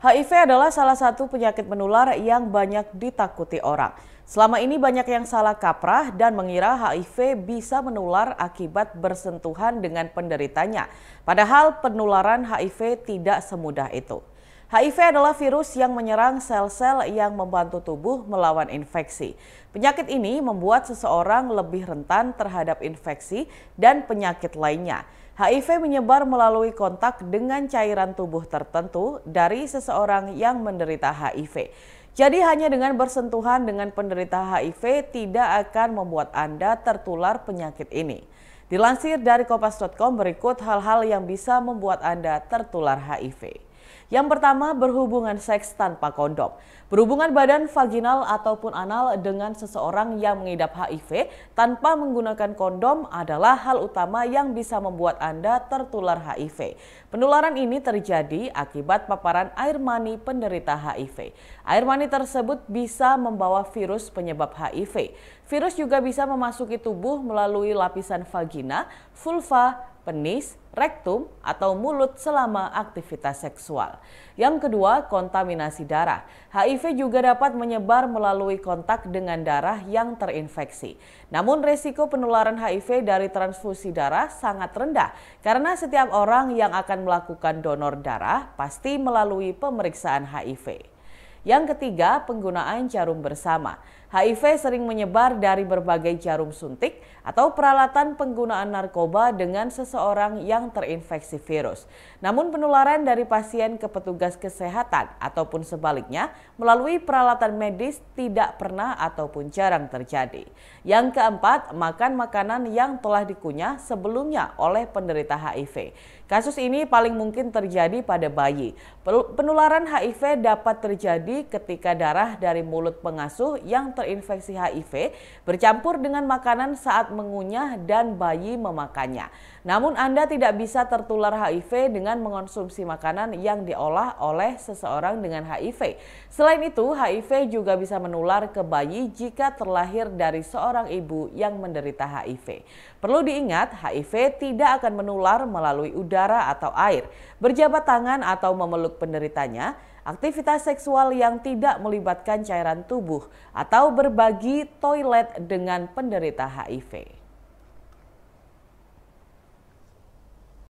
HIV adalah salah satu penyakit menular yang banyak ditakuti orang. Selama ini banyak yang salah kaprah dan mengira HIV bisa menular akibat bersentuhan dengan penderitanya. Padahal penularan HIV tidak semudah itu. HIV adalah virus yang menyerang sel-sel yang membantu tubuh melawan infeksi. Penyakit ini membuat seseorang lebih rentan terhadap infeksi dan penyakit lainnya. HIV menyebar melalui kontak dengan cairan tubuh tertentu dari seseorang yang menderita HIV. Jadi hanya dengan bersentuhan dengan penderita HIV tidak akan membuat Anda tertular penyakit ini. Dilansir dari kopas.com, berikut hal-hal yang bisa membuat Anda tertular HIV. Yang pertama berhubungan seks tanpa kondom. Berhubungan badan vaginal ataupun anal dengan seseorang yang mengidap HIV tanpa menggunakan kondom adalah hal utama yang bisa membuat Anda tertular HIV. Penularan ini terjadi akibat paparan air mani penderita HIV. Air mani tersebut bisa membawa virus penyebab HIV. Virus juga bisa memasuki tubuh melalui lapisan vagina, vulva, penis, rektum, atau mulut selama aktivitas seksual. Yang kedua, kontaminasi darah. HIV juga dapat menyebar melalui kontak dengan darah yang terinfeksi. Namun resiko penularan HIV dari transfusi darah sangat rendah karena setiap orang yang akan melakukan donor darah pasti melalui pemeriksaan HIV. Yang ketiga, penggunaan jarum bersama. HIV sering menyebar dari berbagai jarum suntik atau peralatan penggunaan narkoba dengan seseorang yang terinfeksi virus. Namun penularan dari pasien ke petugas kesehatan ataupun sebaliknya melalui peralatan medis tidak pernah ataupun jarang terjadi. Yang keempat, makan makanan yang telah dikunyah sebelumnya oleh penderita HIV. Kasus ini paling mungkin terjadi pada bayi. Penularan HIV dapat terjadi ketika darah dari mulut pengasuh yang terinfeksi HIV bercampur dengan makanan saat mengunyah dan bayi memakannya. Namun Anda tidak bisa tertular HIV dengan mengonsumsi makanan yang diolah oleh seseorang dengan HIV. Selain itu, HIV juga bisa menular ke bayi jika terlahir dari seorang ibu yang menderita HIV. Perlu diingat, HIV tidak akan menular melalui udara atau air, berjabat tangan atau memeluk penderitanya, aktivitas seksual yang tidak melibatkan cairan tubuh, atau berbagi toilet dengan penderita HIV.